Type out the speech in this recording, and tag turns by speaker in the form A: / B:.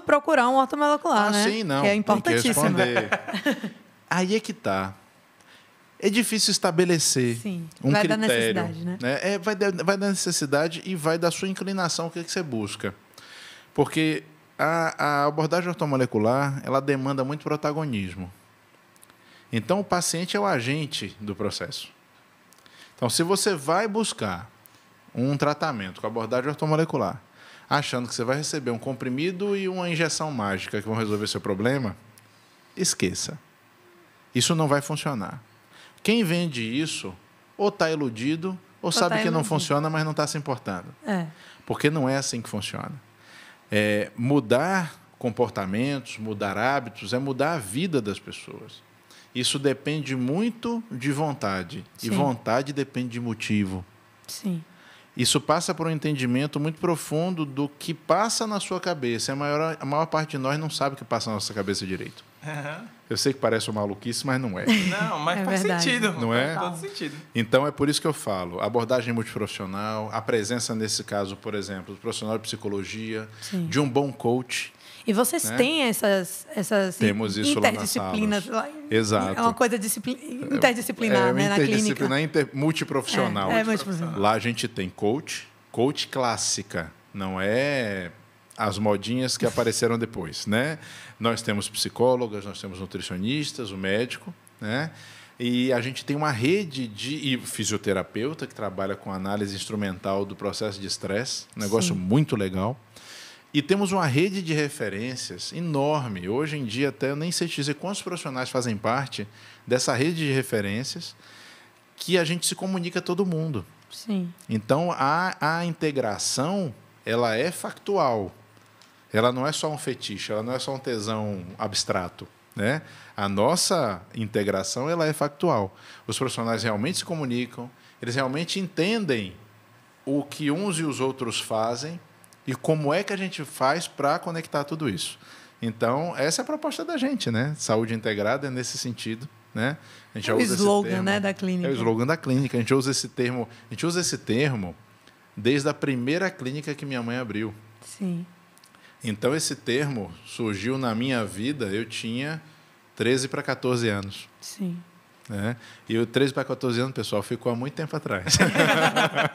A: quando procurar um ortomolecular, ah, né? Sim, não. Que é importantíssimo. Aí é que tá. É difícil estabelecer sim, um vai critério. Vai da necessidade, né? né? É, vai, vai da necessidade e vai da sua inclinação, o que, é que você busca. Porque a, a abordagem ortomolecular, ela demanda muito protagonismo. Então, o paciente é o agente do processo. Então, se você vai buscar um tratamento com abordagem ortomolecular achando que você vai receber um comprimido e uma injeção mágica que vão resolver seu problema, esqueça. Isso não vai funcionar. Quem vende isso ou está iludido ou, ou sabe tá que iludido. não funciona, mas não está se importando. É. Porque não é assim que funciona. É, mudar comportamentos, mudar hábitos, é mudar a vida das pessoas. Isso depende muito de vontade. Sim. E vontade depende de motivo. Sim. Isso passa por um entendimento muito profundo do que passa na sua cabeça. A é maior, a maior parte de nós não sabe o que passa na nossa cabeça direito. Uhum. Eu sei que parece uma maluquice, mas não é. Não, mas é faz verdade. sentido. Não é? Faz todo sentido. Então é por isso que eu falo, abordagem multiprofissional, a presença nesse caso, por exemplo, do profissional de psicologia, Sim. de um bom coach, e vocês né? têm essas, essas Temos isso interdisciplinas lá, Exato. É uma coisa interdisciplinar, é, é né, na clínica. Inter, multiprofissional. É, é multiprofissional. Lá a gente tem coach, coach clássica, não é as modinhas que apareceram depois, né? Nós temos psicólogas, nós temos nutricionistas, o médico, né? E a gente tem uma rede de fisioterapeuta que trabalha com análise instrumental do processo de estresse, um negócio Sim. muito legal. E temos uma rede de referências enorme. Hoje em dia, até eu nem sei te dizer quantos profissionais fazem parte dessa rede de referências que a gente se comunica todo mundo. Sim. Então, a, a integração ela é factual ela não é só um fetiche, ela não é só um tesão abstrato. Né? A nossa integração ela é factual. Os profissionais realmente se comunicam, eles realmente entendem o que uns e os outros fazem e como é que a gente faz para conectar tudo isso. Então, essa é a proposta da gente, né? Saúde integrada é nesse sentido, né? A gente é o slogan, né, da clínica. É o slogan da clínica. A gente usa esse termo, a gente usa esse termo desde a primeira clínica que minha mãe abriu. Sim. Então, esse termo surgiu na minha vida, eu tinha 13 para 14 anos. Sim. Né? E o 13 para 14 anos, pessoal, ficou há muito tempo atrás.